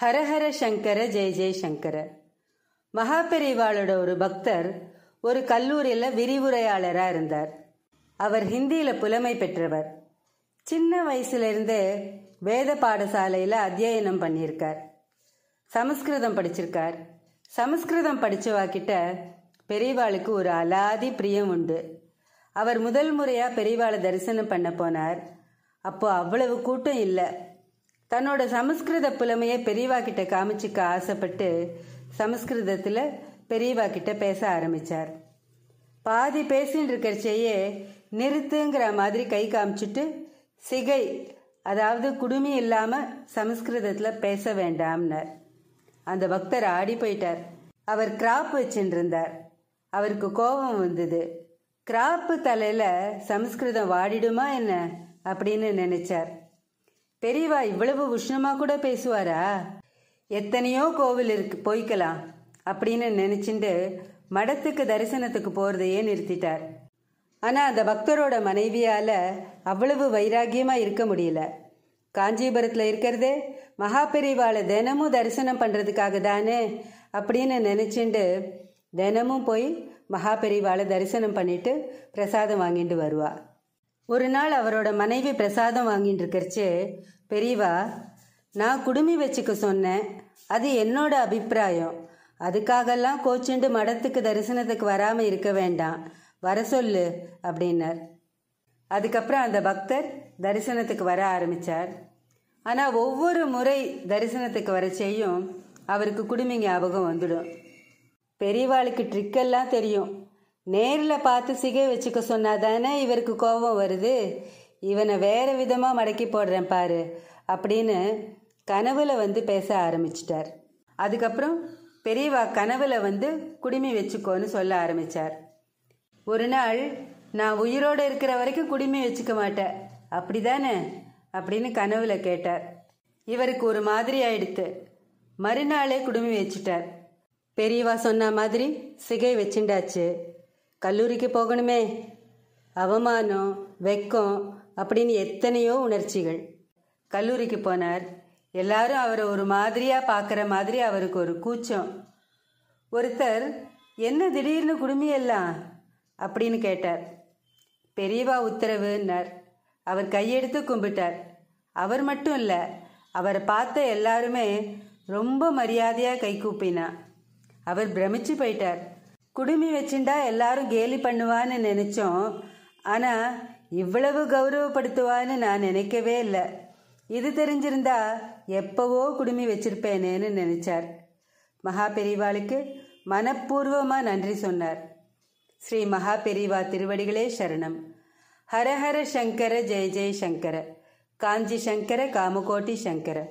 ஹரஹர சங்கர ஜெய ஜெயசங்கர மகாபெரிவாளோட ஒரு பக்தர் ஒரு கல்லூரியில் விரிவுரையாளராக இருந்தார் அவர் ஹிந்தியில் புலமை பெற்றவர் சின்ன வயசுலேருந்தே வேத பாடசாலையில் அத்தியனம் பண்ணியிருக்கார் சமஸ்கிருதம் படிச்சிருக்கார் சமஸ்கிருதம் கிட்ட பெரியவாளுக்கு ஒரு அலாதி பிரியம் உண்டு அவர் முதல் முறையாக பெரியவாளை தரிசனம் பண்ண போனார் அப்போ அவ்வளவு கூட்டம் இல்லை தன்னோட சமஸ்கிருத புலமையை பெரியவா கிட்ட காமிச்சுக்க ஆசைப்பட்டு சமஸ்கிருதத்தில் பெரியவா கிட்ட பேச ஆரம்பித்தார் பாதி பேசின்னு இருக்கிறச்சேயே நிறுத்துங்கிற மாதிரி கை காமிச்சிட்டு சிகை அதாவது குடுமி இல்லாமல் சமஸ்கிருதத்தில் பேச வேண்டாம்னர் அந்த பக்தர் ஆடி போயிட்டார் அவர் கிராப் வச்சுருந்தார் அவருக்கு கோபம் வந்தது கிராப்பு தலையில் சமஸ்கிருதம் வாடிடுமா என்ன அப்படின்னு நினைச்சார் பெரியவா இவ்வளவு உஷ்ணமா கூட பேசுவாரா எத்தனையோ கோவில் இருக்கு போய்க்கலாம் அப்படின்னு நினைச்சுண்டு மடத்துக்கு தரிசனத்துக்கு போறதையே நிறுத்திட்டார் ஆனா அந்த பக்தரோட மனைவியால அவ்வளவு வைராகியமா இருக்க முடியல காஞ்சிபுரத்துல இருக்கிறதே மகா பெரிவாளை தினமும் தரிசனம் பண்றதுக்காக தானே அப்படின்னு நினைச்சுண்டு தினமும் போய் மகா பெரிவாளை தரிசனம் பண்ணிட்டு பிரசாதம் வாங்கிட்டு வருவா ஒரு நாள் அவரோட மனைவி பிரசாதம் வாங்கிட்டு இருக்கிறச்சு பெரியவா நான் குடுமி வச்சுக்க சொன்னேன் அது என்னோட அபிப்பிராயம் அதுக்காகலாம் கோச்சுண்டு மடத்துக்கு தரிசனத்துக்கு வராமல் இருக்க வேண்டாம் வர சொல்லு அப்படின்னார் அதுக்கப்புறம் அந்த பக்தர் தரிசனத்துக்கு வர ஆரம்பித்தார் ஆனால் ஒவ்வொரு முறை தரிசனத்துக்கு வர செய்யும் அவருக்கு குடுமி ஞாபகம் வந்துடும் பெரியவாளுக்கு ட்ரிக்கெல்லாம் தெரியும் நேரில் பார்த்து சிகை வச்சுக்க சொன்னாதானே இவருக்கு கோபம் வருது இவனை வேறு விதமாக மடக்கி போடுறேன் பாரு அப்படின்னு கனவுல வந்து பேச ஆரம்பிச்சிட்டார் அதுக்கப்புறம் பெரியவா கனவுல வந்து குடிமை வச்சுக்கோன்னு சொல்ல ஆரம்பித்தார் ஒரு நாள் நான் உயிரோடு இருக்கிற வரைக்கும் குடிமை வச்சுக்க மாட்டேன் அப்படி தானே அப்படின்னு கனவுல கேட்டார் இவருக்கு ஒரு மாதிரி ஆயிடுத்து மறுநாளே குடுமி வச்சுட்டார் பெரியவா சொன்ன மாதிரி சிகை வச்சுண்டாச்சு கல்லூரிக்கு போகணுமே அவமானம் வெக்கம் அப்படின்னு எத்தனையோ உணர்ச்சிகள் கல்லூரிக்கு போனார் எல்லாரும் அவரை ஒரு மாதிரியாக பார்க்குற மாதிரி அவருக்கு ஒரு கூச்சம் ஒருத்தர் என்ன திடீர்னு எல்லாம் அப்படின்னு கேட்டார் பெரியவா உத்தரவுன்னார் அவர் கையெடுத்து கும்பிட்டார் அவர் மட்டும் இல்லை அவரை பார்த்த எல்லாருமே ரொம்ப மரியாதையாக கை கூப்பினா அவர் பிரமிச்சு போயிட்டார் குடுமி வச்சுண்டா எல்லாரும் கேலி பண்ணுவான்னு நினச்சோம் ஆனால் இவ்வளவு கௌரவப்படுத்துவான்னு நான் நினைக்கவே இல்லை இது தெரிஞ்சிருந்தா எப்பவோ குடுமி வச்சிருப்பேனேன்னு நினைச்சார் மகா பெரிவாளுக்கு மனப்பூர்வமாக நன்றி சொன்னார் ஸ்ரீ மகா பெரிவா திருவடிகளே சரணம் ஹரஹர சங்கர ஜெய ஜெய சங்கர காஞ்சி சங்கர காமகோட்டி சங்கரை